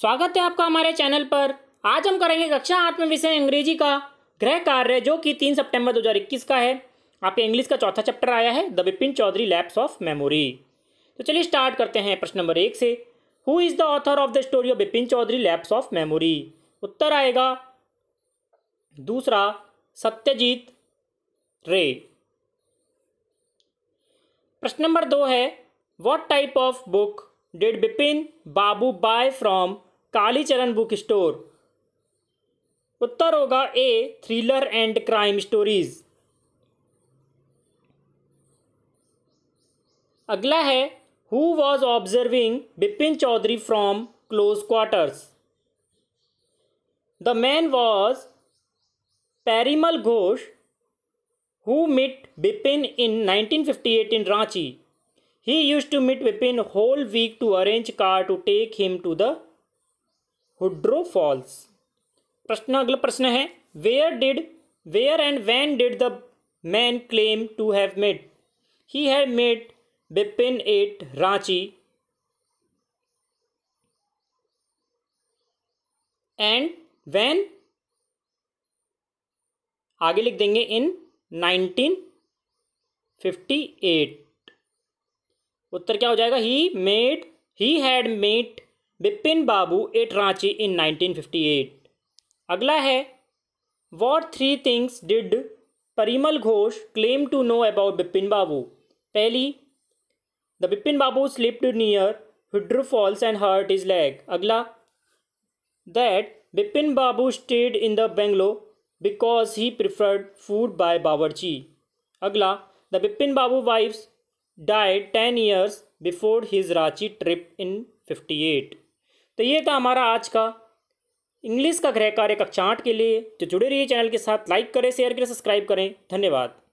स्वागत है आपका हमारे चैनल पर आज हम करेंगे कक्षा आठ में विषय अंग्रेजी का गृह कार्य जो कि तीन सितंबर 2021 का है आपके इंग्लिश का चौथा चैप्टर आया है the Bipin Chaudhuri lapse of memory तो चलिए स्टार्ट करते हैं प्रश्न नंबर एक से who is the author of the story of Bipin Chaudhuri lapse of memory उत्तर आएगा दूसरा सत्यजीत रे प्रश्न नंबर दो है what type of book did Bipin Babu buy from Kalicharan book store उत्तर होगा a thriller and crime stories अगला है who was observing Bipin Chaudhuri from close quarters the man was Parimal Ghosh who met Bipin in nineteen fifty eight in Ranchi he used to meet Bipin whole week to arrange car to take him to the Hudru falls प्रश्न अगला प्रश्न है where did where and when did the man claim to have made he have made Bipin at Ranchi and when आगे लिख देंगे in nineteen fifty eight उत्तर क्या हो जाएगा he made he had made Bipin Babu at Ranchi in 1958 अगला है what three things did Parimal Ghosh claim to know about Bipin Babu पहली the Bipin Babu slipped near Hudru falls and hurt his leg अगला that Bipin Babu stayed in the bungalow because he preferred food by bawarchi अगला the Bipin Babu wife's died 10 years before his Rachi trip in 58. तो ये था हमारा आज का English का गृह कार्य कक्षा आठ के लिए तो जुड़े रहिए चैनल के साथ लाइक करें शेयर करें सब्सक्राइब करें धन्यवाद